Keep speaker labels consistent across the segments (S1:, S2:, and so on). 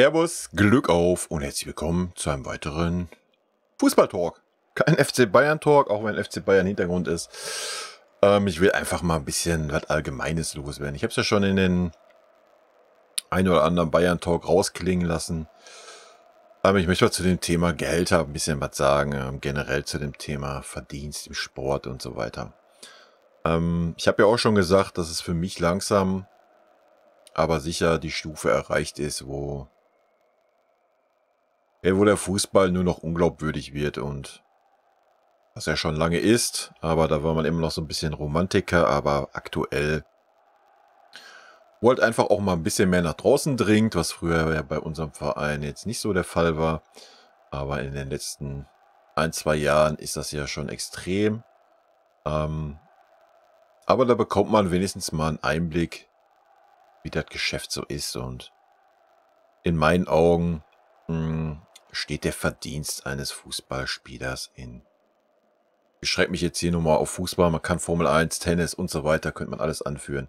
S1: Servus, Glück auf und herzlich willkommen zu einem weiteren Fußball-Talk. Kein FC Bayern-Talk, auch wenn FC Bayern Hintergrund ist. Ähm, ich will einfach mal ein bisschen was Allgemeines loswerden. Ich habe es ja schon in den ein oder anderen Bayern-Talk rausklingen lassen. Aber ähm, ich möchte mal zu dem Thema Geld ein bisschen was sagen, ähm, generell zu dem Thema Verdienst im Sport und so weiter. Ähm, ich habe ja auch schon gesagt, dass es für mich langsam, aber sicher die Stufe erreicht ist, wo Ey, wo der Fußball nur noch unglaubwürdig wird und was er schon lange ist, aber da war man immer noch so ein bisschen Romantiker, aber aktuell wollt einfach auch mal ein bisschen mehr nach draußen dringt, was früher ja bei unserem Verein jetzt nicht so der Fall war, aber in den letzten ein, zwei Jahren ist das ja schon extrem. Ähm, aber da bekommt man wenigstens mal einen Einblick, wie das Geschäft so ist und in meinen Augen mh, hm, steht der Verdienst eines Fußballspielers in. Ich schreibe mich jetzt hier nochmal auf Fußball. Man kann Formel 1, Tennis und so weiter, könnte man alles anführen.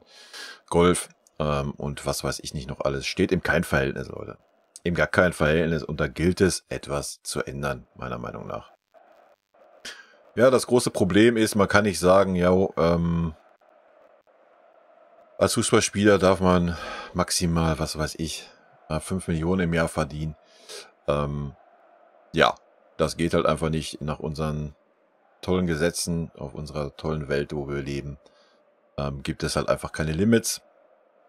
S1: Golf ähm, und was weiß ich nicht noch alles. Steht im kein Verhältnis, Leute. Im gar kein Verhältnis. Und da gilt es, etwas zu ändern, meiner Meinung nach. Ja, das große Problem ist, man kann nicht sagen, ja, ähm, als Fußballspieler darf man maximal, was weiß ich, 5 Millionen im Jahr verdienen. Ähm, ja, das geht halt einfach nicht nach unseren tollen Gesetzen auf unserer tollen Welt, wo wir leben. Ähm, gibt es halt einfach keine Limits.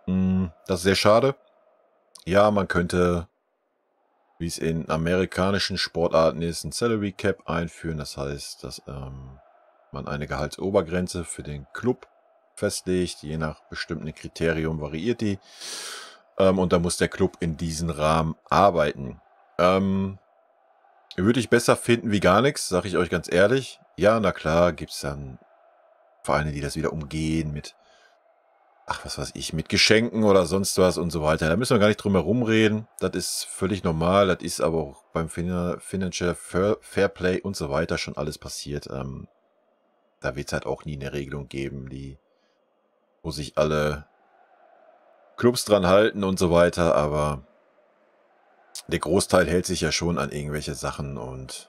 S1: Hm, das ist sehr schade. Ja, man könnte, wie es in amerikanischen Sportarten ist, ein Salary Cap einführen. Das heißt, dass ähm, man eine Gehaltsobergrenze für den Club festlegt. Je nach bestimmten Kriterium variiert die. Ähm, und da muss der Club in diesen Rahmen arbeiten. Ähm, würde ich besser finden wie gar nichts, sage ich euch ganz ehrlich. Ja, na klar, gibt es dann Vereine, die das wieder umgehen mit, ach, was weiß ich, mit Geschenken oder sonst was und so weiter. Da müssen wir gar nicht drum herum reden. Das ist völlig normal. Das ist aber auch beim Financial Fairplay und so weiter schon alles passiert. Ähm, da wird es halt auch nie eine Regelung geben, die, wo sich alle Clubs dran halten und so weiter. Aber der Großteil hält sich ja schon an irgendwelche Sachen und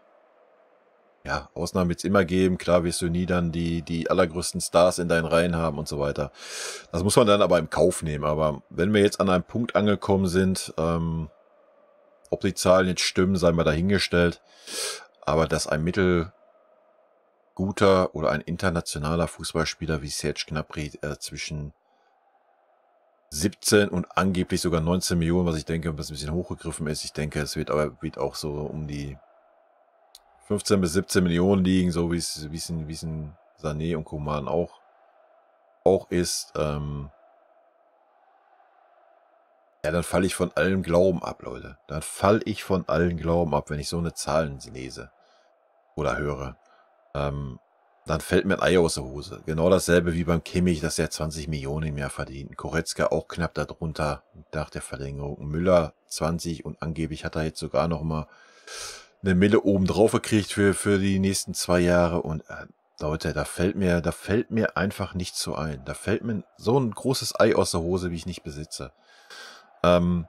S1: ja, Ausnahmen wird es immer geben. Klar wirst du nie dann die, die allergrößten Stars in deinen Reihen haben und so weiter. Das muss man dann aber im Kauf nehmen. Aber wenn wir jetzt an einem Punkt angekommen sind, ähm, ob die Zahlen jetzt stimmen, sei mal dahingestellt. Aber dass ein Mittel guter oder ein internationaler Fußballspieler wie Serge Gnabry äh, zwischen 17 und angeblich sogar 19 Millionen, was ich denke, was ein bisschen hochgegriffen ist. Ich denke, es wird aber wird auch so um die 15 bis 17 Millionen liegen, so wie es in, in Sané und Kuman auch auch ist. Ähm ja, dann falle ich von allem Glauben ab, Leute. Dann falle ich von allen Glauben ab, wenn ich so eine Zahlen lese oder höre. Ähm dann fällt mir ein Ei aus der Hose. Genau dasselbe wie beim Kimmich, dass er 20 Millionen im Jahr verdient. Koretzka auch knapp darunter nach der Verlängerung. Müller 20 und angeblich hat er jetzt sogar noch mal eine Mille oben drauf gekriegt für, für die nächsten zwei Jahre. Und äh, Leute, da fällt mir, da fällt mir einfach nichts so ein. Da fällt mir so ein großes Ei aus der Hose, wie ich nicht besitze. Ähm,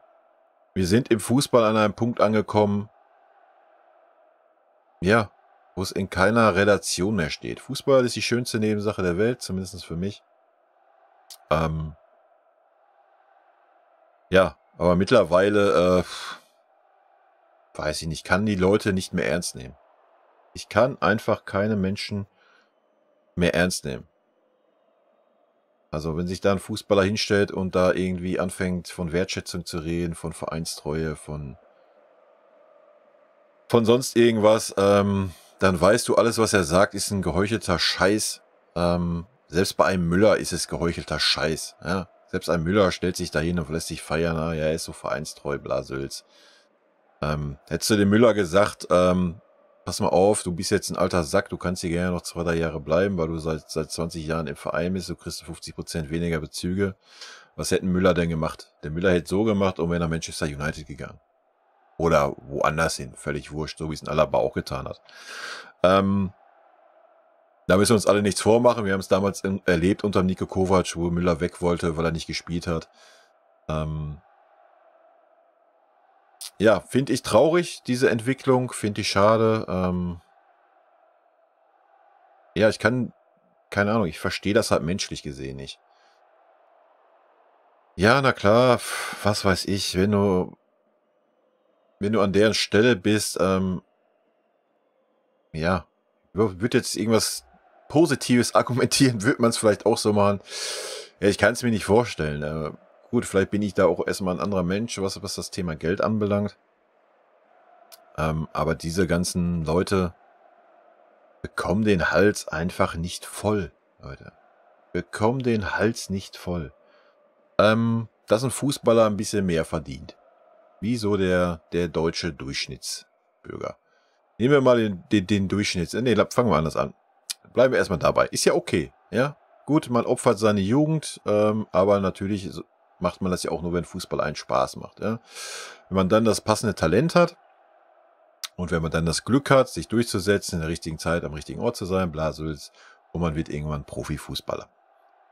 S1: wir sind im Fußball an einem Punkt angekommen. Ja, wo es in keiner Relation mehr steht. Fußball ist die schönste Nebensache der Welt, zumindest für mich. Ähm ja, aber mittlerweile, äh, weiß ich nicht, kann die Leute nicht mehr ernst nehmen. Ich kann einfach keine Menschen mehr ernst nehmen. Also wenn sich da ein Fußballer hinstellt und da irgendwie anfängt von Wertschätzung zu reden, von Vereinstreue, von, von sonst irgendwas, ähm, dann weißt du, alles, was er sagt, ist ein geheuchelter Scheiß. Ähm, selbst bei einem Müller ist es geheuchelter Scheiß. Ja? Selbst ein Müller stellt sich dahin und lässt sich feiern. Ah, ja, er ist so vereinstreu, Blasülz. Ähm, hättest du dem Müller gesagt, ähm, pass mal auf, du bist jetzt ein alter Sack, du kannst hier gerne noch zwei, drei Jahre bleiben, weil du seit, seit 20 Jahren im Verein bist, du kriegst 50% Prozent weniger Bezüge. Was hätten Müller denn gemacht? Der Müller hätte so gemacht und wäre nach Manchester United gegangen oder woanders hin. Völlig wurscht, so wie es in Alaba auch getan hat. Ähm, da müssen wir uns alle nichts vormachen. Wir haben es damals in, erlebt unter Nico Kovac, wo Müller weg wollte, weil er nicht gespielt hat. Ähm, ja, finde ich traurig, diese Entwicklung, finde ich schade. Ähm, ja, ich kann, keine Ahnung, ich verstehe das halt menschlich gesehen nicht. Ja, na klar, was weiß ich, wenn du wenn du an deren Stelle bist, ähm, ja, wird jetzt irgendwas Positives argumentieren, wird man es vielleicht auch so machen. Ja, ich kann es mir nicht vorstellen. Äh, gut, vielleicht bin ich da auch erstmal ein anderer Mensch, was, was das Thema Geld anbelangt. Ähm, aber diese ganzen Leute bekommen den Hals einfach nicht voll, Leute. Bekommen den Hals nicht voll. Ähm, dass ein Fußballer ein bisschen mehr verdient wie so der, der deutsche Durchschnittsbürger. Nehmen wir mal den, den, den Durchschnitts... Ne, fangen wir anders an. Bleiben wir erstmal dabei. Ist ja okay, ja? Gut, man opfert seine Jugend, ähm, aber natürlich macht man das ja auch nur, wenn Fußball einen Spaß macht. Ja? Wenn man dann das passende Talent hat und wenn man dann das Glück hat, sich durchzusetzen, in der richtigen Zeit am richtigen Ort zu sein, blasels, und man wird irgendwann Profifußballer.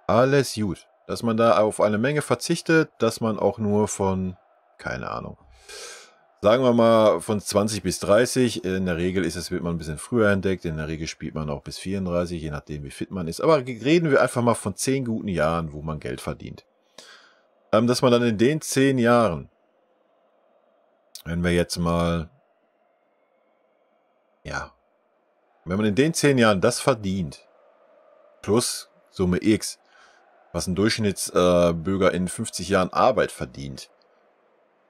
S1: Alles gut. Dass man da auf eine Menge verzichtet, dass man auch nur von keine Ahnung. Sagen wir mal von 20 bis 30. In der Regel ist es, wird man ein bisschen früher entdeckt. In der Regel spielt man auch bis 34, je nachdem, wie fit man ist. Aber reden wir einfach mal von 10 guten Jahren, wo man Geld verdient. Ähm, dass man dann in den 10 Jahren, wenn wir jetzt mal, ja, wenn man in den 10 Jahren das verdient, plus Summe X, was ein Durchschnittsbürger äh, in 50 Jahren Arbeit verdient,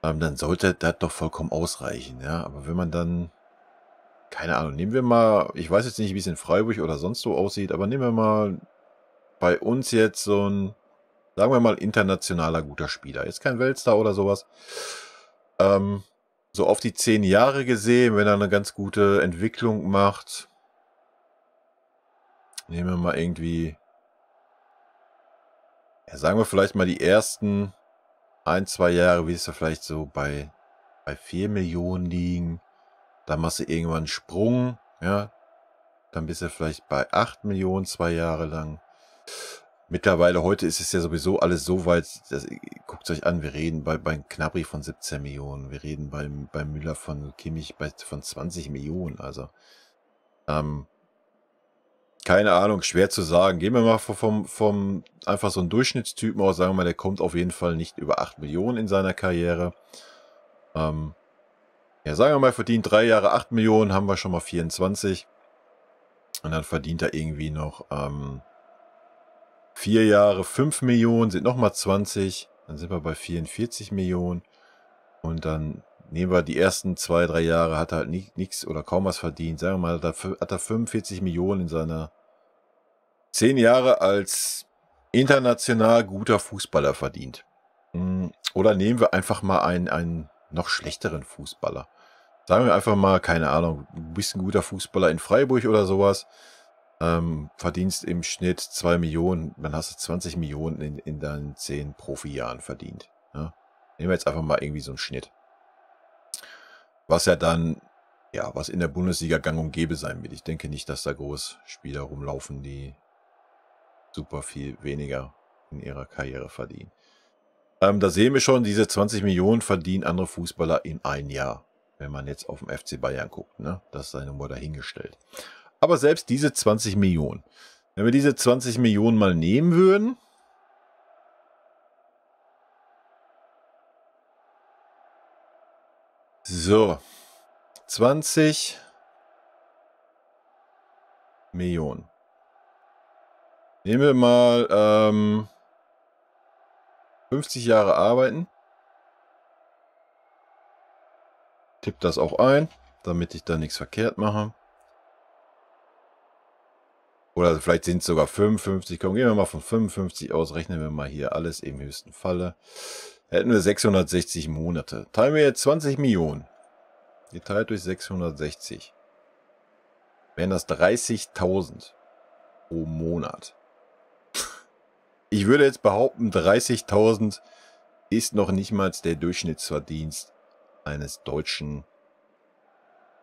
S1: ähm, dann sollte das doch vollkommen ausreichen. Ja? Aber wenn man dann, keine Ahnung, nehmen wir mal, ich weiß jetzt nicht, wie es in Freiburg oder sonst wo aussieht, aber nehmen wir mal bei uns jetzt so ein, sagen wir mal, internationaler guter Spieler. Jetzt kein Weltstar oder sowas. Ähm, so auf die zehn Jahre gesehen, wenn er eine ganz gute Entwicklung macht. Nehmen wir mal irgendwie, ja, sagen wir vielleicht mal die ersten ein, zwei Jahre wirst du vielleicht so bei, bei 4 Millionen liegen. Dann machst du irgendwann einen Sprung, ja. Dann bist du vielleicht bei 8 Millionen zwei Jahre lang. Mittlerweile, heute ist es ja sowieso alles so weit, das, guckt euch an, wir reden bei, bei Knabri von 17 Millionen, wir reden beim, bei Müller von Kimmich bei, von 20 Millionen, also ähm, keine Ahnung, schwer zu sagen. Gehen wir mal vom, vom einfach so einen Durchschnittstypen aus, sagen wir mal, der kommt auf jeden Fall nicht über 8 Millionen in seiner Karriere. Ähm, ja, sagen wir mal, verdient drei Jahre 8 Millionen, haben wir schon mal 24. Und dann verdient er irgendwie noch ähm, vier Jahre 5 Millionen, sind nochmal 20. Dann sind wir bei 44 Millionen. Und dann nehmen wir die ersten zwei, drei Jahre, hat er halt nichts oder kaum was verdient. Sagen wir mal, hat er, hat er 45 Millionen in seiner zehn Jahre als international guter Fußballer verdient. Hm, oder nehmen wir einfach mal einen, einen noch schlechteren Fußballer. Sagen wir einfach mal, keine Ahnung, du bist ein guter Fußballer in Freiburg oder sowas. Ähm, verdienst im Schnitt 2 Millionen, dann hast du 20 Millionen in, in deinen 10 Profi-Jahren verdient. Ja? Nehmen wir jetzt einfach mal irgendwie so einen Schnitt was ja dann, ja, was in der Bundesliga gang und gäbe sein wird. Ich denke nicht, dass da groß Spieler rumlaufen, die super viel weniger in ihrer Karriere verdienen. Ähm, da sehen wir schon, diese 20 Millionen verdienen andere Fußballer in ein Jahr. Wenn man jetzt auf dem FC Bayern guckt, ne? Das ist eine Nummer dahingestellt. Aber selbst diese 20 Millionen, wenn wir diese 20 Millionen mal nehmen würden, So, 20 Millionen. Nehmen wir mal ähm, 50 Jahre arbeiten. Tipp das auch ein, damit ich da nichts verkehrt mache. Oder vielleicht sind es sogar 55. Komm, gehen wir mal von 55 aus. Rechnen wir mal hier alles im höchsten Falle hätten wir 660 Monate. Teilen wir jetzt 20 Millionen. Geteilt durch 660. Wären das 30.000 pro Monat. Ich würde jetzt behaupten, 30.000 ist noch nicht mal der Durchschnittsverdienst eines deutschen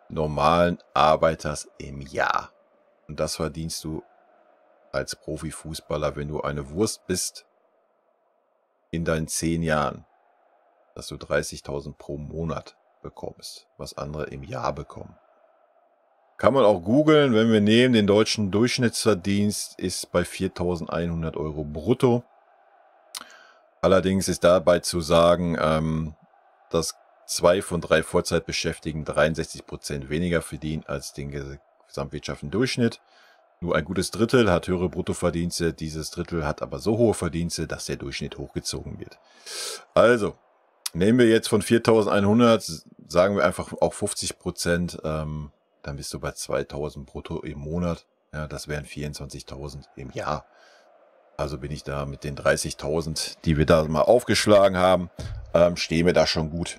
S1: normalen Arbeiters im Jahr. Und das verdienst du als Profifußballer, wenn du eine Wurst bist in deinen zehn Jahren, dass du 30.000 pro Monat bekommst, was andere im Jahr bekommen. Kann man auch googeln, wenn wir nehmen, den deutschen Durchschnittsverdienst ist bei 4.100 Euro brutto. Allerdings ist dabei zu sagen, ähm, dass zwei von drei Vorzeitbeschäftigten 63% weniger verdienen als den gesamtwirtschaftlichen Durchschnitt. Nur ein gutes Drittel hat höhere Bruttoverdienste, dieses Drittel hat aber so hohe Verdienste, dass der Durchschnitt hochgezogen wird. Also, nehmen wir jetzt von 4100, sagen wir einfach auch 50 Prozent, ähm, dann bist du bei 2000 brutto im Monat. Ja, das wären 24.000 im Jahr. Also bin ich da mit den 30.000, die wir da mal aufgeschlagen haben, ähm, stehen wir da schon gut.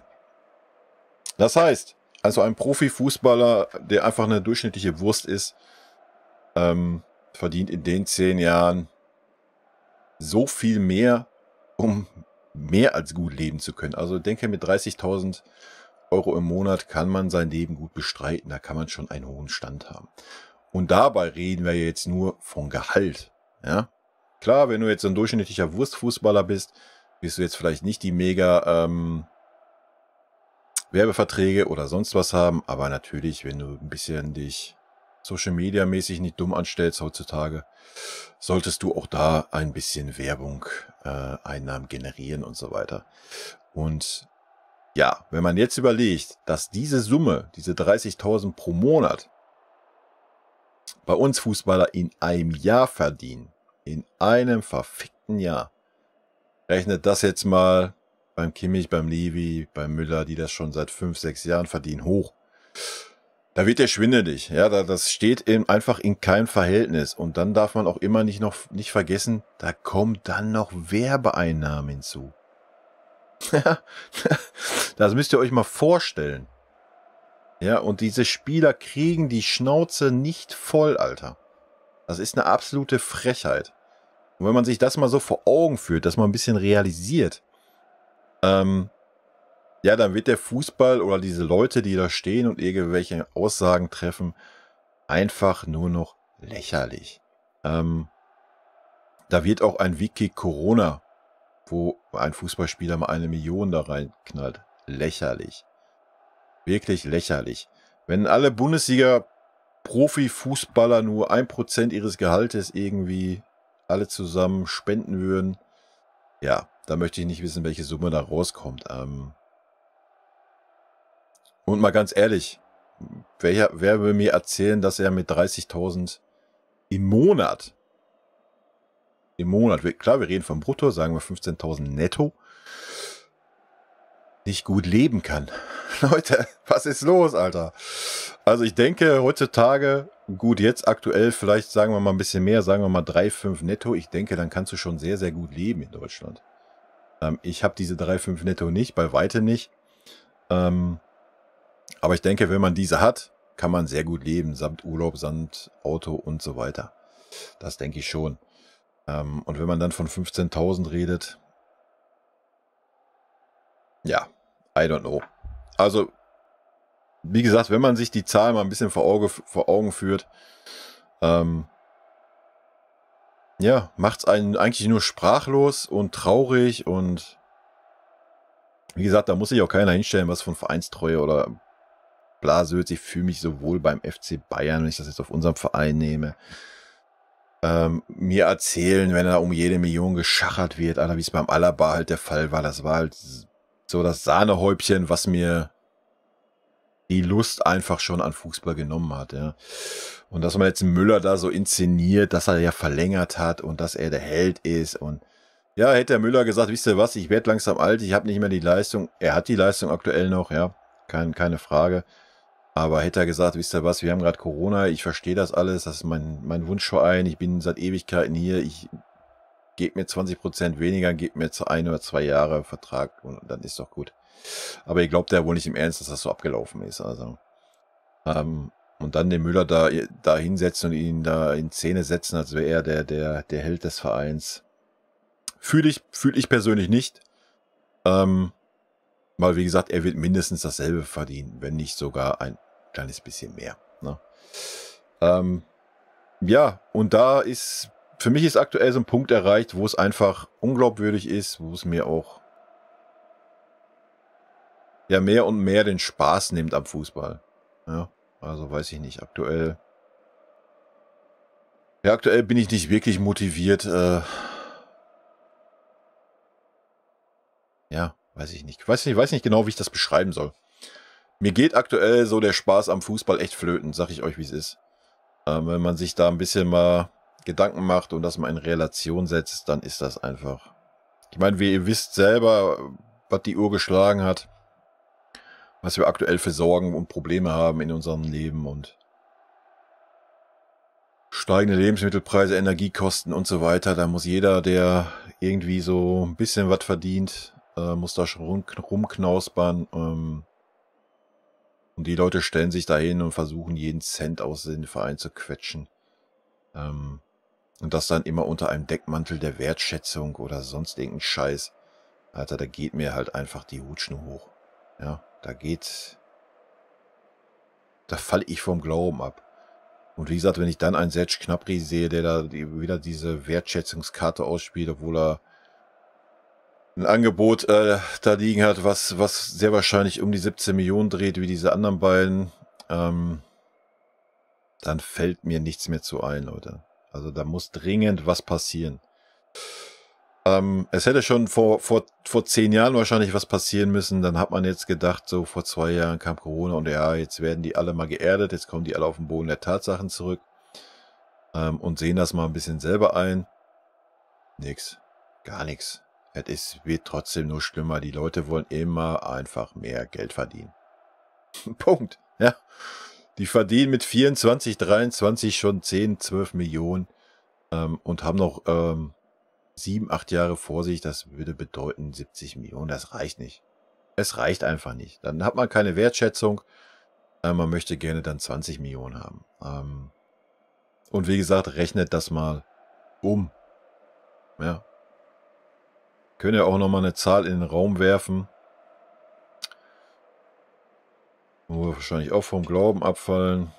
S1: Das heißt, also ein Profifußballer, der einfach eine durchschnittliche Wurst ist, ähm, verdient in den zehn Jahren so viel mehr, um mehr als gut leben zu können. Also denke, mit 30.000 Euro im Monat kann man sein Leben gut bestreiten. Da kann man schon einen hohen Stand haben. Und dabei reden wir jetzt nur von Gehalt. Ja, klar, wenn du jetzt ein durchschnittlicher Wurstfußballer bist, wirst du jetzt vielleicht nicht die mega ähm, Werbeverträge oder sonst was haben. Aber natürlich, wenn du ein bisschen dich Social Media mäßig nicht dumm anstellst heutzutage, solltest du auch da ein bisschen Werbung, äh, Einnahmen generieren und so weiter. Und ja, wenn man jetzt überlegt, dass diese Summe, diese 30.000 pro Monat, bei uns Fußballer in einem Jahr verdienen, in einem verfickten Jahr, rechnet das jetzt mal beim Kimmich, beim Levi, beim Müller, die das schon seit fünf, sechs Jahren verdienen, hoch. Da wird der schwindelig. Ja, da, das steht eben einfach in keinem Verhältnis. Und dann darf man auch immer nicht noch nicht vergessen, da kommt dann noch Werbeeinnahmen hinzu. das müsst ihr euch mal vorstellen. Ja, und diese Spieler kriegen die Schnauze nicht voll, Alter. Das ist eine absolute Frechheit. Und wenn man sich das mal so vor Augen führt, dass man ein bisschen realisiert, ähm, ja, dann wird der Fußball oder diese Leute, die da stehen und irgendwelche Aussagen treffen, einfach nur noch lächerlich. Ähm, da wird auch ein Wiki Corona, wo ein Fußballspieler mal eine Million da reinknallt, lächerlich. Wirklich lächerlich. Wenn alle bundesliga profi fußballer nur ein Prozent ihres Gehaltes irgendwie alle zusammen spenden würden, ja, da möchte ich nicht wissen, welche Summe da rauskommt. Ähm, und mal ganz ehrlich, wer, wer will mir erzählen, dass er mit 30.000 im Monat, im Monat, klar, wir reden vom Brutto, sagen wir 15.000 netto, nicht gut leben kann. Leute, was ist los, Alter? Also ich denke heutzutage, gut, jetzt aktuell vielleicht sagen wir mal ein bisschen mehr, sagen wir mal 3,5 netto. Ich denke, dann kannst du schon sehr, sehr gut leben in Deutschland. Ähm, ich habe diese 3,5 netto nicht, bei weitem nicht. Ähm, aber ich denke, wenn man diese hat, kann man sehr gut leben, samt Urlaub, samt Auto und so weiter. Das denke ich schon. Ähm, und wenn man dann von 15.000 redet, ja, I don't know. Also, wie gesagt, wenn man sich die Zahl mal ein bisschen vor, Auge, vor Augen führt, ähm, ja, macht es einen eigentlich nur sprachlos und traurig und wie gesagt, da muss sich auch keiner hinstellen, was von Vereinstreue oder Blasöls. Ich fühle mich sowohl beim FC Bayern, wenn ich das jetzt auf unserem Verein nehme, ähm, mir erzählen, wenn er um jede Million geschachert wird, Alter, wie es beim Alaba halt der Fall war. Das war halt so das Sahnehäubchen, was mir die Lust einfach schon an Fußball genommen hat, ja. Und dass man jetzt Müller da so inszeniert, dass er ja verlängert hat und dass er der Held ist und ja, hätte der Müller gesagt, wisst ihr was, ich werde langsam alt, ich habe nicht mehr die Leistung. Er hat die Leistung aktuell noch, ja, kein, keine Frage. Aber hätte er gesagt, wisst ihr was, wir haben gerade Corona, ich verstehe das alles, das ist mein, mein Wunschverein, ich bin seit Ewigkeiten hier, ich gebe mir 20% weniger, gebe mir zu ein oder zwei Jahre Vertrag und dann ist doch gut. Aber ich glaubt ja wohl nicht im Ernst, dass das so abgelaufen ist. Also. Ähm, und dann den Müller da, da hinsetzen und ihn da in Szene setzen, als wäre er der, der, der Held des Vereins. Fühle ich, fühl ich persönlich nicht. Ähm, weil, wie gesagt, er wird mindestens dasselbe verdienen, wenn nicht sogar ein kleines bisschen mehr. Ne? Ähm, ja, und da ist, für mich ist aktuell so ein Punkt erreicht, wo es einfach unglaubwürdig ist, wo es mir auch ja mehr und mehr den Spaß nimmt am Fußball. Ja, also weiß ich nicht, aktuell. Ja, aktuell bin ich nicht wirklich motiviert. Äh, ja, weiß ich nicht. Weiß nicht, weiß nicht genau, wie ich das beschreiben soll mir geht aktuell so der Spaß am Fußball echt flöten, sag ich euch, wie es ist. Ähm, wenn man sich da ein bisschen mal Gedanken macht und das mal in Relation setzt, dann ist das einfach. Ich meine, wie ihr wisst selber, was die Uhr geschlagen hat, was wir aktuell für Sorgen und Probleme haben in unserem Leben und steigende Lebensmittelpreise, Energiekosten und so weiter. Da muss jeder, der irgendwie so ein bisschen was verdient, äh, muss da schon rumknauspern. Ähm, und die Leute stellen sich dahin und versuchen jeden Cent aus den Verein zu quetschen. Ähm, und das dann immer unter einem Deckmantel der Wertschätzung oder sonst irgendein Scheiß. Alter, da geht mir halt einfach die Hutschnur hoch. Ja, da geht... Da falle ich vom Glauben ab. Und wie gesagt, wenn ich dann einen Serge Knappri sehe, der da wieder diese Wertschätzungskarte ausspielt, obwohl er ein Angebot äh, da liegen hat, was, was sehr wahrscheinlich um die 17 Millionen dreht, wie diese anderen beiden, ähm, dann fällt mir nichts mehr zu ein, Leute. Also da muss dringend was passieren. Ähm, es hätte schon vor, vor, vor zehn Jahren wahrscheinlich was passieren müssen. Dann hat man jetzt gedacht, so vor zwei Jahren kam Corona und ja, jetzt werden die alle mal geerdet, jetzt kommen die alle auf den Boden der Tatsachen zurück ähm, und sehen das mal ein bisschen selber ein. Nix. Gar nichts. Es wird trotzdem nur schlimmer. Die Leute wollen immer einfach mehr Geld verdienen. Punkt. Ja. Die verdienen mit 24, 23 schon 10, 12 Millionen ähm, und haben noch ähm, 7, 8 Jahre vor sich. Das würde bedeuten 70 Millionen. Das reicht nicht. Es reicht einfach nicht. Dann hat man keine Wertschätzung. Äh, man möchte gerne dann 20 Millionen haben. Ähm, und wie gesagt, rechnet das mal um. Ja, können ja auch nochmal eine Zahl in den Raum werfen. Wo wir wahrscheinlich auch vom Glauben abfallen.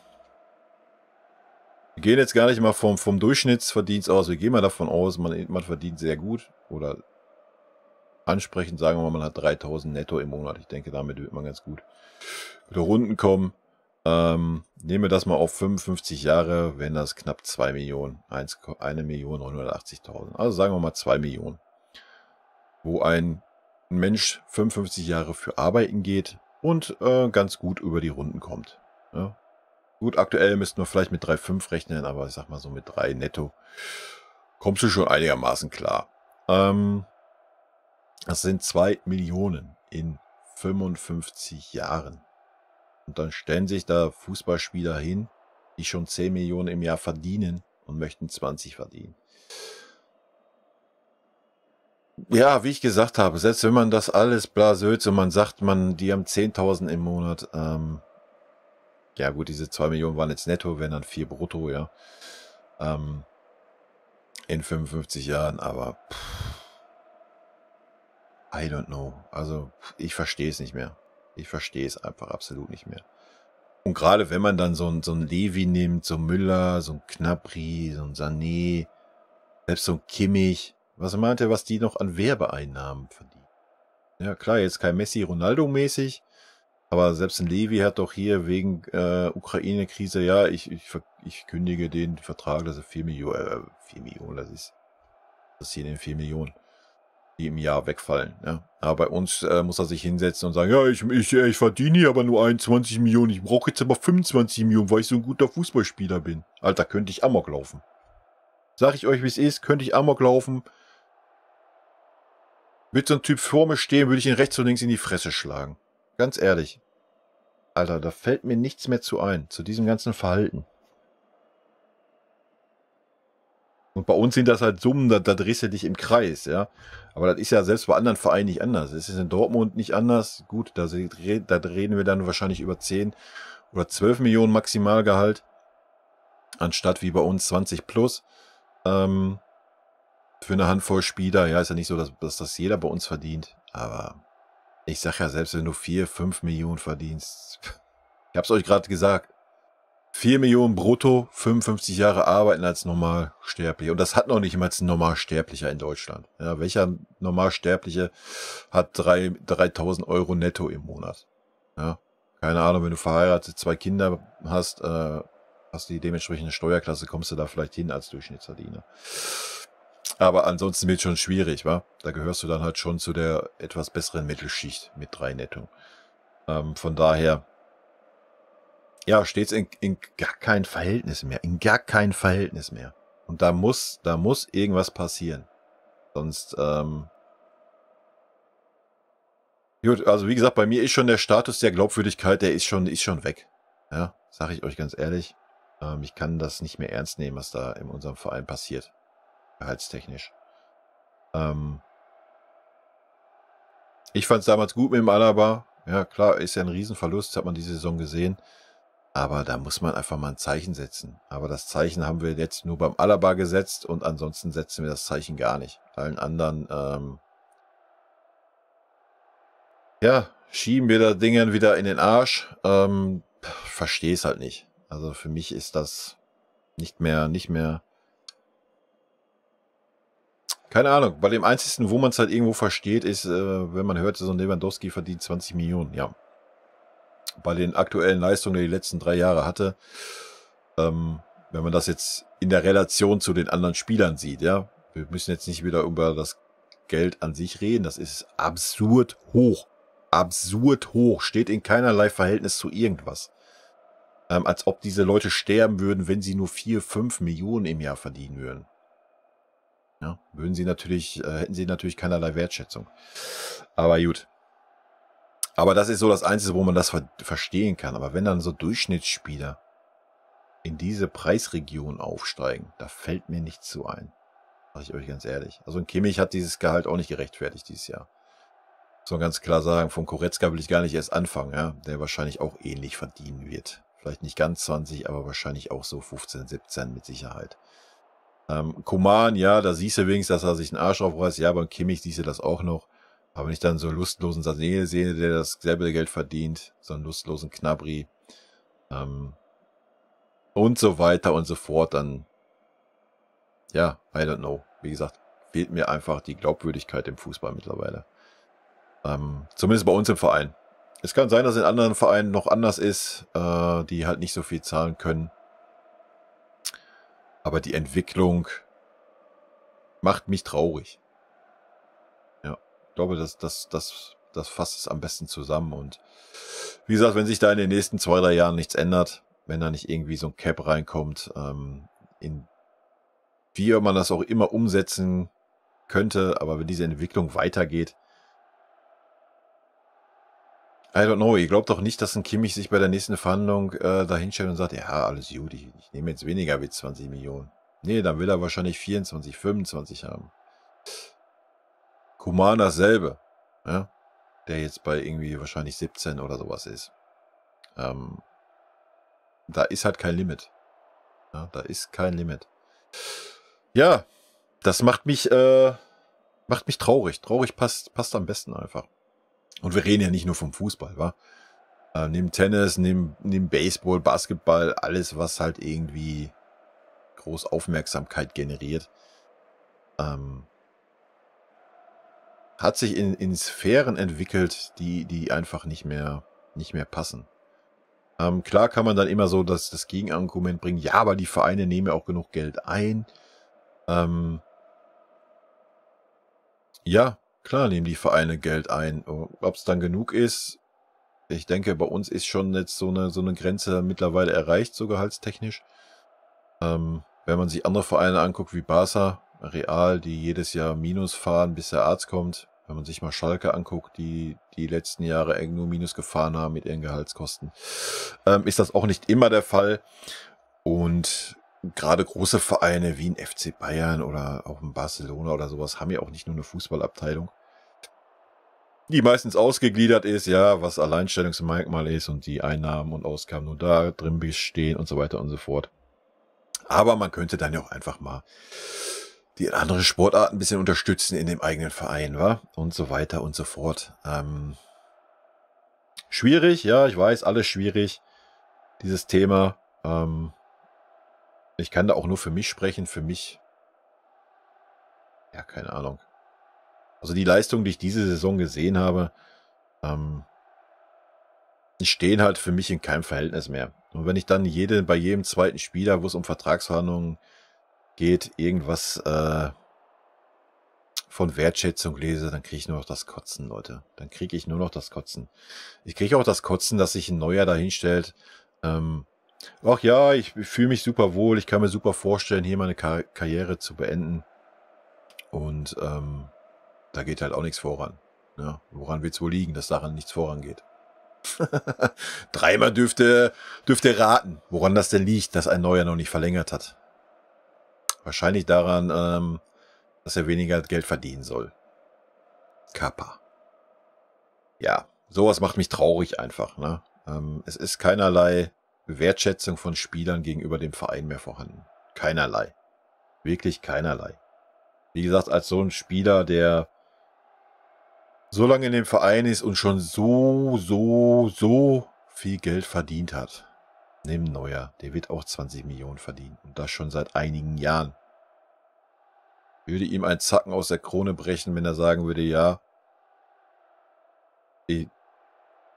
S1: Wir gehen jetzt gar nicht mal vom, vom Durchschnittsverdienst aus. Wir gehen mal davon aus, man, man verdient sehr gut. Oder ansprechend sagen wir mal, man hat 3000 netto im Monat. Ich denke, damit wird man ganz gut wieder runden kommen. Ähm, nehme das mal auf 55 Jahre, wenn das knapp 2 Millionen. 1.980.000. Also sagen wir mal 2 Millionen wo ein Mensch 55 Jahre für arbeiten geht und äh, ganz gut über die Runden kommt. Ja. Gut, aktuell müssten wir vielleicht mit 3,5 rechnen, aber ich sag mal so mit 3 netto kommst du schon einigermaßen klar. Ähm, das sind 2 Millionen in 55 Jahren. Und dann stellen sich da Fußballspieler hin, die schon 10 Millionen im Jahr verdienen und möchten 20 verdienen ja, wie ich gesagt habe, selbst wenn man das alles blasölt und man sagt, man, die haben 10.000 im Monat, ähm, ja gut, diese 2 Millionen waren jetzt netto, wären dann 4 brutto, ja, ähm, in 55 Jahren, aber pff, I don't know. Also ich verstehe es nicht mehr. Ich verstehe es einfach absolut nicht mehr. Und gerade wenn man dann so einen so einen Levi nimmt, so einen Müller, so einen Knappri, so einen Sané, selbst so einen Kimmich, was er meinte, was die noch an Werbeeinnahmen verdienen. Ja, klar, jetzt kein Messi-Ronaldo-mäßig, aber selbst ein Levi hat doch hier wegen äh, Ukraine-Krise, ja, ich, ich, ich kündige den Vertrag, dass er 4 Millionen, äh, 4 Millionen, das ist, das sind 4 Millionen, die im Jahr wegfallen. Ja. Aber bei uns äh, muss er sich hinsetzen und sagen, ja, ich, ich, ich verdiene hier aber nur 21 Millionen, ich brauche jetzt aber 25 Millionen, weil ich so ein guter Fußballspieler bin. Alter, könnte ich Amok laufen. Sag ich euch, wie es ist, könnte ich Amok laufen, wird so ein Typ vor mir stehen, würde ich ihn rechts und links in die Fresse schlagen. Ganz ehrlich. Alter, da fällt mir nichts mehr zu ein, zu diesem ganzen Verhalten. Und bei uns sind das halt Summen, da, da drehst du dich im Kreis, ja. Aber das ist ja selbst bei anderen Vereinen nicht anders. Es ist in Dortmund nicht anders. Gut, da, da reden wir dann wahrscheinlich über 10 oder 12 Millionen Maximalgehalt, anstatt wie bei uns 20 plus. Ähm, für eine Handvoll Spieler. Ja, ist ja nicht so, dass, dass das jeder bei uns verdient. Aber ich sag ja, selbst wenn du 4, 5 Millionen verdienst, ich hab's euch gerade gesagt, 4 Millionen brutto, 55 Jahre arbeiten als Normalsterblicher. Und das hat noch nicht mal ein Normalsterblicher in Deutschland. Ja, welcher Normalsterbliche hat 3, 3000 Euro netto im Monat? Ja, keine Ahnung, wenn du verheiratet zwei Kinder hast, äh, hast die dementsprechende Steuerklasse, kommst du da vielleicht hin als Durchschnittsverdiener. Aber ansonsten wird schon schwierig, wa? Da gehörst du dann halt schon zu der etwas besseren Mittelschicht mit drei Netto. Ähm, von daher, ja, steht in, in gar kein Verhältnis mehr. In gar kein Verhältnis mehr. Und da muss, da muss irgendwas passieren. Sonst, ähm, Gut, also wie gesagt, bei mir ist schon der Status der Glaubwürdigkeit, der ist schon, ist schon weg. Ja, sage ich euch ganz ehrlich. Ähm, ich kann das nicht mehr ernst nehmen, was da in unserem Verein passiert gehaltstechnisch. Ähm ich fand es damals gut mit dem Alaba. Ja, klar, ist ja ein Riesenverlust, hat man diese Saison gesehen. Aber da muss man einfach mal ein Zeichen setzen. Aber das Zeichen haben wir jetzt nur beim Alaba gesetzt und ansonsten setzen wir das Zeichen gar nicht. Allen anderen, ähm ja, schieben wir da Dingen wieder in den Arsch. Ähm, Verstehe es halt nicht. Also für mich ist das nicht mehr, nicht mehr keine Ahnung. Bei dem einzigen, wo man es halt irgendwo versteht, ist, äh, wenn man hört, so ein Lewandowski verdient 20 Millionen. Ja. Bei den aktuellen Leistungen, die er die letzten drei Jahre hatte, ähm, wenn man das jetzt in der Relation zu den anderen Spielern sieht, ja. Wir müssen jetzt nicht wieder über das Geld an sich reden. Das ist absurd hoch. Absurd hoch. Steht in keinerlei Verhältnis zu irgendwas. Ähm, als ob diese Leute sterben würden, wenn sie nur vier, fünf Millionen im Jahr verdienen würden. Ja, ne? würden sie natürlich, äh, hätten sie natürlich keinerlei Wertschätzung. Aber gut. Aber das ist so das Einzige, wo man das ver verstehen kann. Aber wenn dann so Durchschnittsspieler in diese Preisregion aufsteigen, da fällt mir nichts zu ein. Sag ich euch ganz ehrlich. Also ein Kimmich hat dieses Gehalt auch nicht gerechtfertigt dieses Jahr. So ganz klar sagen, von Koretzka will ich gar nicht erst anfangen, ja, der wahrscheinlich auch ähnlich verdienen wird. Vielleicht nicht ganz 20, aber wahrscheinlich auch so 15, 17 mit Sicherheit. Ähm, Koman, ja, da siehst du wenigstens, dass er sich einen Arsch aufreißt. Ja, beim Kimmich siehst du das auch noch. Aber wenn ich dann so einen lustlosen Sané sehe, der dasselbe Geld verdient, so einen lustlosen Knabri. Ähm, und so weiter und so fort. Dann, ja, I don't know. Wie gesagt, fehlt mir einfach die Glaubwürdigkeit im Fußball mittlerweile. Ähm, zumindest bei uns im Verein. Es kann sein, dass in anderen Vereinen noch anders ist, äh, die halt nicht so viel zahlen können. Aber die Entwicklung macht mich traurig. Ja, ich glaube, das, das, das, das fasst es am besten zusammen. Und wie gesagt, wenn sich da in den nächsten zwei, drei Jahren nichts ändert, wenn da nicht irgendwie so ein Cap reinkommt, ähm, in wie man das auch immer umsetzen könnte, aber wenn diese Entwicklung weitergeht, I don't know. Ich glaube doch nicht, dass ein Kimmich sich bei der nächsten Verhandlung äh, dahinstellt und sagt, ja, alles gut, ich, ich nehme jetzt weniger wie 20 Millionen. Nee, dann will er wahrscheinlich 24, 25 haben. Kumana dasselbe. Ja? Der jetzt bei irgendwie wahrscheinlich 17 oder sowas ist. Ähm, da ist halt kein Limit. Ja, da ist kein Limit. Ja, das macht mich, äh, macht mich traurig. Traurig passt, passt am besten einfach. Und wir reden ja nicht nur vom Fußball, wa? Äh, neben Tennis, neben, neben Baseball, Basketball, alles, was halt irgendwie groß Aufmerksamkeit generiert, ähm, hat sich in, in Sphären entwickelt, die, die einfach nicht mehr, nicht mehr passen. Ähm, klar kann man dann immer so das, das Gegenargument bringen, ja, aber die Vereine nehmen ja auch genug Geld ein. Ähm, ja, Klar nehmen die Vereine Geld ein. Ob es dann genug ist, ich denke, bei uns ist schon jetzt so eine, so eine Grenze mittlerweile erreicht, so gehaltstechnisch. Ähm, wenn man sich andere Vereine anguckt, wie Barca, Real, die jedes Jahr Minus fahren, bis der Arzt kommt. Wenn man sich mal Schalke anguckt, die die letzten Jahre eng nur Minus gefahren haben mit ihren Gehaltskosten, ähm, ist das auch nicht immer der Fall. Und gerade große Vereine wie ein FC Bayern oder auch ein Barcelona oder sowas haben ja auch nicht nur eine Fußballabteilung, die meistens ausgegliedert ist, ja, was Alleinstellungsmerkmal ist und die Einnahmen und Ausgaben nur da drin bestehen und so weiter und so fort. Aber man könnte dann ja auch einfach mal die andere Sportart ein bisschen unterstützen in dem eigenen Verein, wa? und so weiter und so fort. Ähm, schwierig, ja, ich weiß, alles schwierig, dieses Thema. Ähm, ich kann da auch nur für mich sprechen, für mich. Ja, keine Ahnung. Also die Leistung, die ich diese Saison gesehen habe, ähm, stehen halt für mich in keinem Verhältnis mehr. Und wenn ich dann jede, bei jedem zweiten Spieler, wo es um Vertragsverhandlungen geht, irgendwas äh, von Wertschätzung lese, dann kriege ich nur noch das Kotzen, Leute. Dann kriege ich nur noch das Kotzen. Ich kriege auch das Kotzen, dass sich ein Neuer dahinstellt ähm, Ach ja, ich fühle mich super wohl. Ich kann mir super vorstellen, hier meine Kar Karriere zu beenden. Und ähm, da geht halt auch nichts voran. Ja, ne? woran wird es wohl liegen, dass daran nichts vorangeht? Dreimal dürfte, dürfte raten, woran das denn liegt, dass ein neuer noch nicht verlängert hat. Wahrscheinlich daran, ähm, dass er weniger Geld verdienen soll. Kappa. Ja, sowas macht mich traurig einfach. Ne? Ähm, es ist keinerlei Wertschätzung von Spielern gegenüber dem Verein mehr vorhanden. Keinerlei. Wirklich keinerlei. Wie gesagt, als so ein Spieler, der so lange in dem Verein ist und schon so, so, so viel Geld verdient hat. Neben Neuer, der wird auch 20 Millionen verdienen und das schon seit einigen Jahren. Würde ihm ein Zacken aus der Krone brechen, wenn er sagen würde, ja,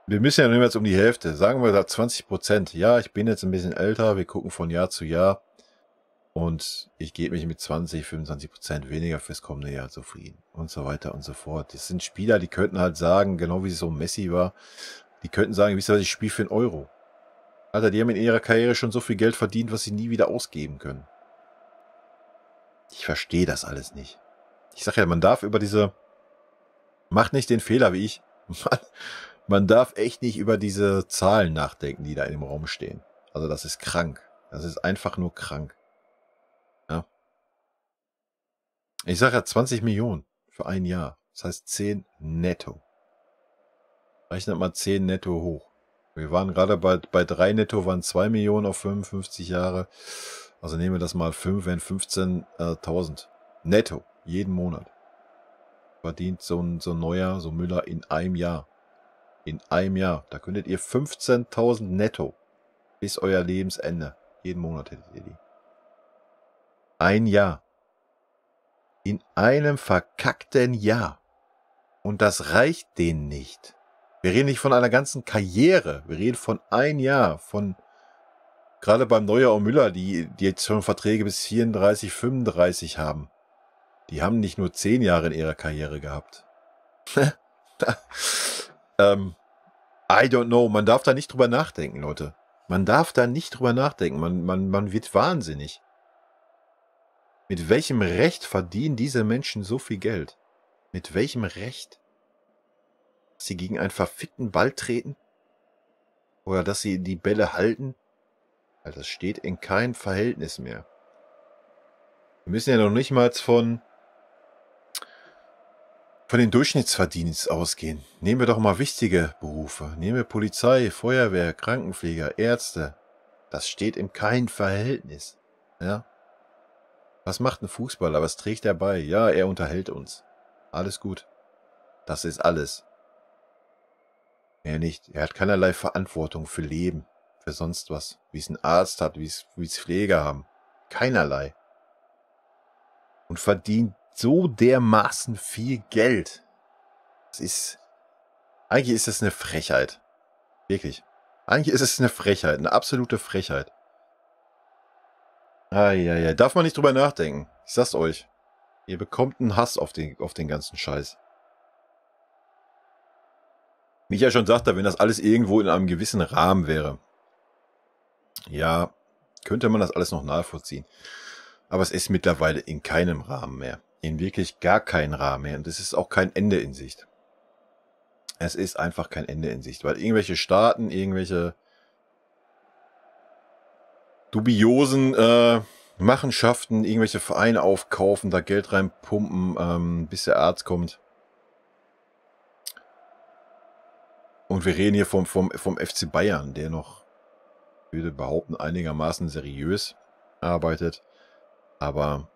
S1: wir müssen ja nur jetzt um die Hälfte. Sagen wir da 20 Prozent. Ja, ich bin jetzt ein bisschen älter. Wir gucken von Jahr zu Jahr. Und ich gebe mich mit 20, 25 Prozent weniger fürs kommende Jahr zufrieden. Und so weiter und so fort. Das sind Spieler, die könnten halt sagen, genau wie es so Messi war, die könnten sagen, wisst ihr was, ich spiele für einen Euro. Alter, die haben in ihrer Karriere schon so viel Geld verdient, was sie nie wieder ausgeben können. Ich verstehe das alles nicht. Ich sage ja, man darf über diese... Macht nicht den Fehler wie ich. Mann man darf echt nicht über diese Zahlen nachdenken, die da im Raum stehen. Also das ist krank. Das ist einfach nur krank. Ja. Ich sage ja 20 Millionen für ein Jahr. Das heißt 10 netto. Rechnet mal 10 netto hoch. Wir waren gerade bei, bei 3 netto waren 2 Millionen auf 55 Jahre. Also nehmen wir das mal 5, wären 15.000. Äh, netto. Jeden Monat. Verdient so ein, so ein neuer, so Müller in einem Jahr. In einem Jahr. Da könntet ihr 15.000 netto bis euer Lebensende. Jeden Monat hättet ihr die. Ein Jahr. In einem verkackten Jahr. Und das reicht denen nicht. Wir reden nicht von einer ganzen Karriere. Wir reden von ein Jahr, von gerade beim Neuer und Müller, die, die jetzt schon Verträge bis 34, 35 haben. Die haben nicht nur zehn Jahre in ihrer Karriere gehabt. Ähm, I don't know. Man darf da nicht drüber nachdenken, Leute. Man darf da nicht drüber nachdenken. Man, man, man wird wahnsinnig. Mit welchem Recht verdienen diese Menschen so viel Geld? Mit welchem Recht? Dass sie gegen einen verfickten Ball treten? Oder dass sie die Bälle halten? Das steht in keinem Verhältnis mehr. Wir müssen ja noch nicht mal von von den Durchschnittsverdienst ausgehen, nehmen wir doch mal wichtige Berufe. Nehmen wir Polizei, Feuerwehr, Krankenpfleger, Ärzte. Das steht im keinem Verhältnis. Ja? Was macht ein Fußballer? Was trägt er bei? Ja, er unterhält uns. Alles gut. Das ist alles. Er nicht. Er hat keinerlei Verantwortung für Leben, für sonst was, wie es ein Arzt hat, wie es, wie es Pfleger haben. Keinerlei. Und verdient so dermaßen viel Geld. Das ist. Eigentlich ist das eine Frechheit. Wirklich. Eigentlich ist es eine Frechheit, eine absolute Frechheit. Ah, ja, ja. Darf man nicht drüber nachdenken. Ich sag's euch. Ihr bekommt einen Hass auf den, auf den ganzen Scheiß. Wie ich ja schon sagte, wenn das alles irgendwo in einem gewissen Rahmen wäre, ja, könnte man das alles noch nachvollziehen. Aber es ist mittlerweile in keinem Rahmen mehr in wirklich gar keinen Rahmen mehr. Und es ist auch kein Ende in Sicht. Es ist einfach kein Ende in Sicht, weil irgendwelche Staaten, irgendwelche dubiosen äh, Machenschaften, irgendwelche Vereine aufkaufen, da Geld reinpumpen, ähm, bis der Arzt kommt. Und wir reden hier vom, vom, vom FC Bayern, der noch, würde behaupten, einigermaßen seriös arbeitet. Aber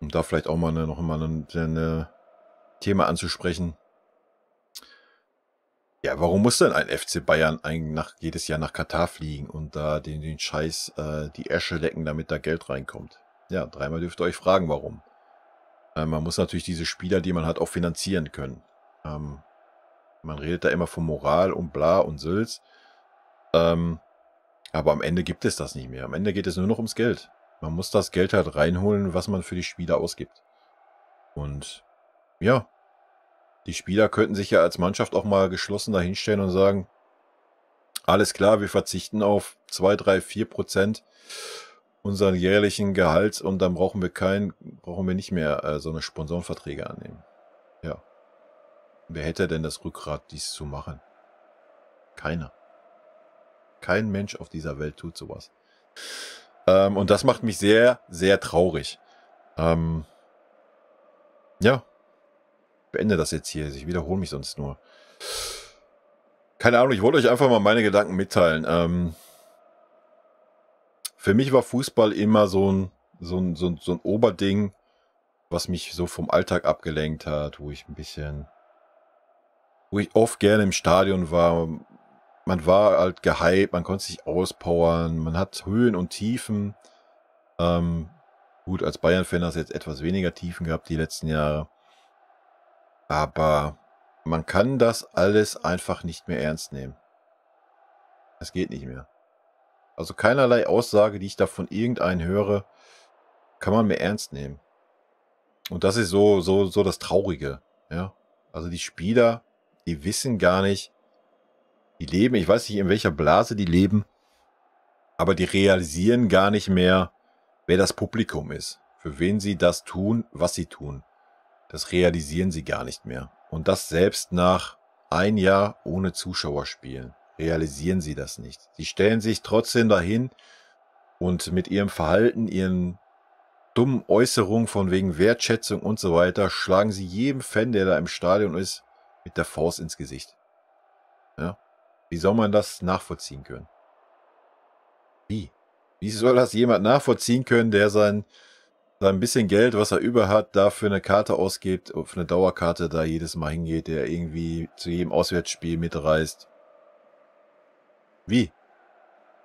S1: um da vielleicht auch mal eine, noch mal ein Thema anzusprechen. Ja, warum muss denn ein FC Bayern eigentlich nach, jedes Jahr nach Katar fliegen und da den, den Scheiß äh, die Asche lecken, damit da Geld reinkommt? Ja, dreimal dürft ihr euch fragen, warum. Äh, man muss natürlich diese Spieler, die man hat, auch finanzieren können. Ähm, man redet da immer von Moral und bla und Sülz. Ähm, aber am Ende gibt es das nicht mehr. Am Ende geht es nur noch ums Geld man muss das Geld halt reinholen, was man für die Spieler ausgibt. Und ja, die Spieler könnten sich ja als Mannschaft auch mal geschlossen dahinstellen und sagen, alles klar, wir verzichten auf 2, 3, 4 Prozent unseren jährlichen Gehalts und dann brauchen wir keinen, brauchen wir nicht mehr äh, so eine Sponsorenverträge annehmen. Ja. Wer hätte denn das Rückgrat, dies zu machen? Keiner. Kein Mensch auf dieser Welt tut sowas. Ähm, und das macht mich sehr, sehr traurig. Ähm, ja. Beende das jetzt hier. Ich wiederhole mich sonst nur. Keine Ahnung, ich wollte euch einfach mal meine Gedanken mitteilen. Ähm, für mich war Fußball immer so ein, so ein, so ein, so ein Oberding, was mich so vom Alltag abgelenkt hat, wo ich ein bisschen, wo ich oft gerne im Stadion war, man war halt gehypt, man konnte sich auspowern, man hat Höhen und Tiefen. Ähm, gut, als Bayern-Fan hast du jetzt etwas weniger Tiefen gehabt die letzten Jahre. Aber man kann das alles einfach nicht mehr ernst nehmen. Es geht nicht mehr. Also keinerlei Aussage, die ich da von irgendeinem höre, kann man mehr ernst nehmen. Und das ist so, so, so das Traurige. Ja? Also die Spieler, die wissen gar nicht, die leben, ich weiß nicht, in welcher Blase die leben, aber die realisieren gar nicht mehr, wer das Publikum ist, für wen sie das tun, was sie tun. Das realisieren sie gar nicht mehr. Und das selbst nach ein Jahr ohne Zuschauer spielen, realisieren sie das nicht. Sie stellen sich trotzdem dahin und mit ihrem Verhalten, ihren dummen Äußerungen von wegen Wertschätzung und so weiter, schlagen sie jedem Fan, der da im Stadion ist, mit der Faust ins Gesicht. Ja, wie soll man das nachvollziehen können? Wie? Wie soll das jemand nachvollziehen können, der sein, sein bisschen Geld, was er über hat, dafür eine Karte ausgibt, auf eine Dauerkarte da jedes Mal hingeht, der irgendwie zu jedem Auswärtsspiel mitreist? Wie?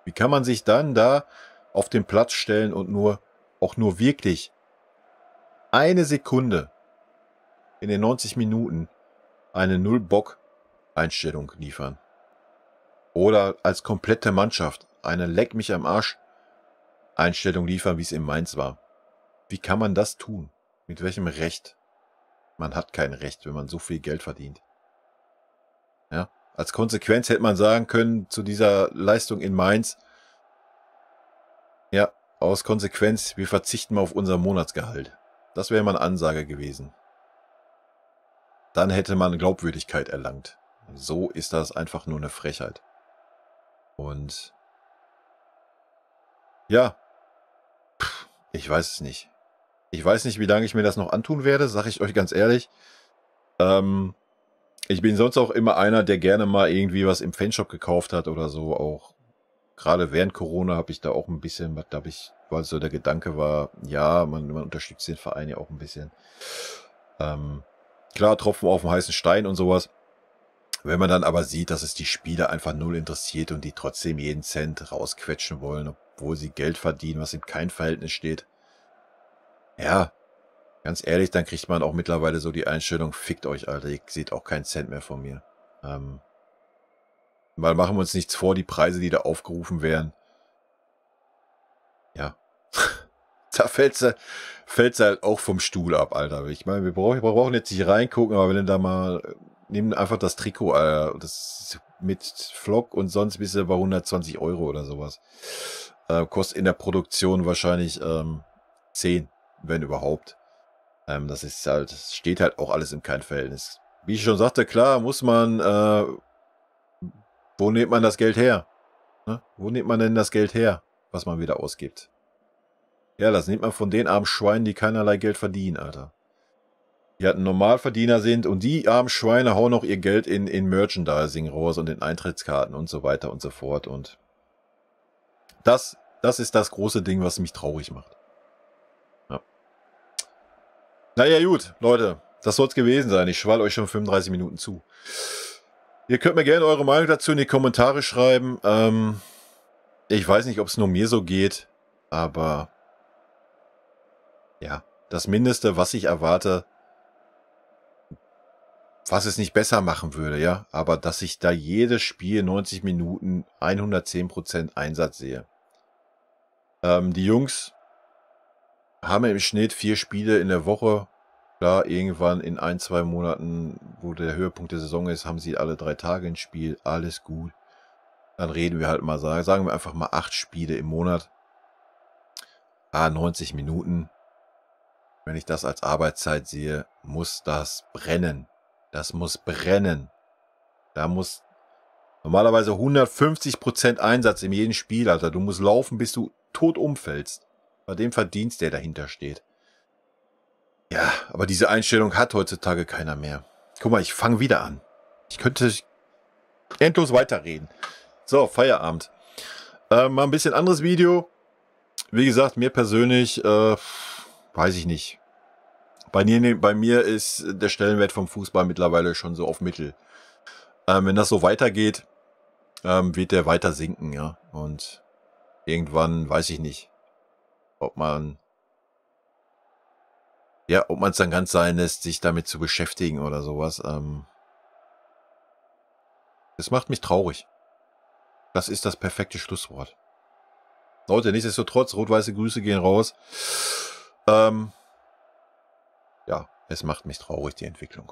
S1: Wie kann man sich dann da auf den Platz stellen und nur, auch nur wirklich eine Sekunde in den 90 Minuten eine Null-Bock-Einstellung liefern? oder als komplette Mannschaft eine Leck mich am Arsch Einstellung liefern, wie es in Mainz war. Wie kann man das tun? Mit welchem Recht? Man hat kein Recht, wenn man so viel Geld verdient. Ja, als Konsequenz hätte man sagen können zu dieser Leistung in Mainz, ja, aus Konsequenz, wir verzichten mal auf unser Monatsgehalt. Das wäre mal eine Ansage gewesen. Dann hätte man Glaubwürdigkeit erlangt. So ist das einfach nur eine Frechheit. Und ja, ich weiß es nicht. Ich weiß nicht, wie lange ich mir das noch antun werde, sage ich euch ganz ehrlich. Ähm, ich bin sonst auch immer einer, der gerne mal irgendwie was im Fanshop gekauft hat oder so. Auch gerade während Corona habe ich da auch ein bisschen, da habe ich, weil so der Gedanke war, ja, man, man unterstützt den Verein ja auch ein bisschen. Ähm, klar, Tropfen auf dem heißen Stein und sowas. Wenn man dann aber sieht, dass es die Spieler einfach null interessiert und die trotzdem jeden Cent rausquetschen wollen, obwohl sie Geld verdienen, was in kein Verhältnis steht. Ja, ganz ehrlich, dann kriegt man auch mittlerweile so die Einstellung, fickt euch, Alter, ihr seht auch keinen Cent mehr von mir. Ähm, weil machen wir uns nichts vor, die Preise, die da aufgerufen werden. Ja. da fällt's, äh, fällt's halt auch vom Stuhl ab, Alter. Ich meine, wir brauchen, wir brauchen jetzt nicht reingucken, aber wenn du da mal äh, nimm einfach das Trikot, äh, das mit Flock und sonst bist du bei 120 Euro oder sowas. Äh, kostet in der Produktion wahrscheinlich ähm, 10, wenn überhaupt. Ähm, das ist halt, das steht halt auch alles im kein Verhältnis. Wie ich schon sagte, klar, muss man, äh, wo nimmt man das Geld her? Ne? Wo nimmt man denn das Geld her, was man wieder ausgibt? Ja, das nimmt man von den armen Schweinen, die keinerlei Geld verdienen, Alter die halt ein Normalverdiener sind und die armen Schweine hauen noch ihr Geld in, in Merchandising raus und in Eintrittskarten und so weiter und so fort. Und das, das ist das große Ding, was mich traurig macht. Ja. Naja, gut, Leute, das soll es gewesen sein. Ich schwall euch schon 35 Minuten zu. Ihr könnt mir gerne eure Meinung dazu in die Kommentare schreiben. Ähm, ich weiß nicht, ob es nur mir so geht, aber ja, das Mindeste, was ich erwarte, was es nicht besser machen würde, ja, aber dass ich da jedes Spiel 90 Minuten 110% Einsatz sehe. Ähm, die Jungs haben im Schnitt vier Spiele in der Woche. Klar, irgendwann in ein, zwei Monaten, wo der Höhepunkt der Saison ist, haben sie alle drei Tage ein Spiel. Alles gut. Dann reden wir halt mal, sagen wir einfach mal acht Spiele im Monat. Ah, 90 Minuten. Wenn ich das als Arbeitszeit sehe, muss das brennen. Das muss brennen. Da muss normalerweise 150% Einsatz in jedem Spiel, Alter. Du musst laufen, bis du tot umfällst. Bei dem Verdienst, der dahinter steht. Ja, aber diese Einstellung hat heutzutage keiner mehr. Guck mal, ich fange wieder an. Ich könnte endlos weiterreden. So, Feierabend. Äh, mal ein bisschen anderes Video. Wie gesagt, mir persönlich, äh, weiß ich nicht. Bei, ne, bei mir ist der Stellenwert vom Fußball mittlerweile schon so auf Mittel. Ähm, wenn das so weitergeht, ähm, wird der weiter sinken, ja. Und irgendwann weiß ich nicht, ob man ja, ob man es dann ganz sein lässt, sich damit zu beschäftigen oder sowas. Ähm, das macht mich traurig. Das ist das perfekte Schlusswort. Leute, nichtsdestotrotz, rot-weiße Grüße gehen raus. Ähm, ja, es macht mich traurig, die Entwicklung.